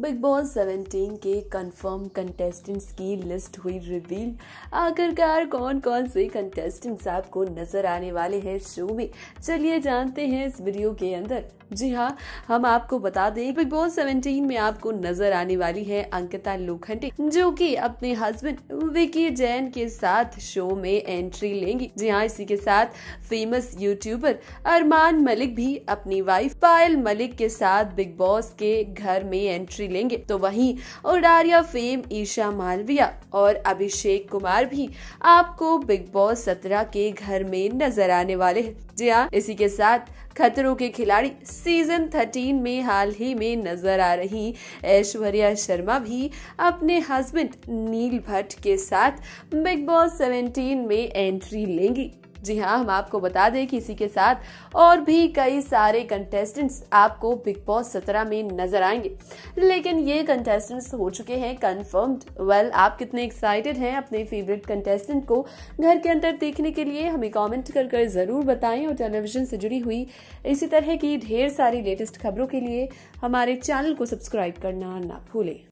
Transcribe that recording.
big Boss 17 के confirm contestants की list हुई रिवील आखिरकार कौन कौन से कंटेस्टेंट्स आपको नजर आने वाले हैं शो में चलिए जानते हैं इस वीडियो के अंदर जी हाँ हम आपको बता दें बिग बॉस 17 में आपको नजर आने वाली है अंकिता लोखंडे जो कि अपने हस्बैंड विकी जैन के साथ शो में एंट्री लेंगी जी हाँ इसी के साथ फेमस यूट्यूबर अरमान मलिक भी अपनी वाइफ पायल मलिक के साथ बिग बॉस के घर में एंट्री एंट्री लेंगे तो वही उडारिया फेम ईशा मालविया और अभिषेक कुमार भी आपको बिग बॉस सत्रह के घर में नजर आने वाले हैं जी हाँ इसी के साथ खतरों के खिलाड़ी सीजन थर्टीन में हाल ही में नजर आ रही ऐश्वर्या शर्मा भी अपने हस्बैंड नील भट्ट के साथ बिग बॉस सेवेंटीन में एंट्री लेंगी जी हाँ हम आपको बता दें कि इसी के साथ और भी कई सारे कंटेस्टेंट्स आपको बिग बॉस सत्रह में नजर आएंगे लेकिन ये कंटेस्टेंट्स हो चुके हैं कन्फर्म्ड वेल आप कितने एक्साइटेड हैं अपने फेवरेट कंटेस्टेंट को घर के अंदर देखने के लिए हमें कमेंट कर कर ज़रूर बताएं और टेलीविज़न से जुड़ी हुई इसी तरह की ढेर सारी लेटेस्ट खबरों के लिए हमारे चैनल को सब्सक्राइब करना ना भूलें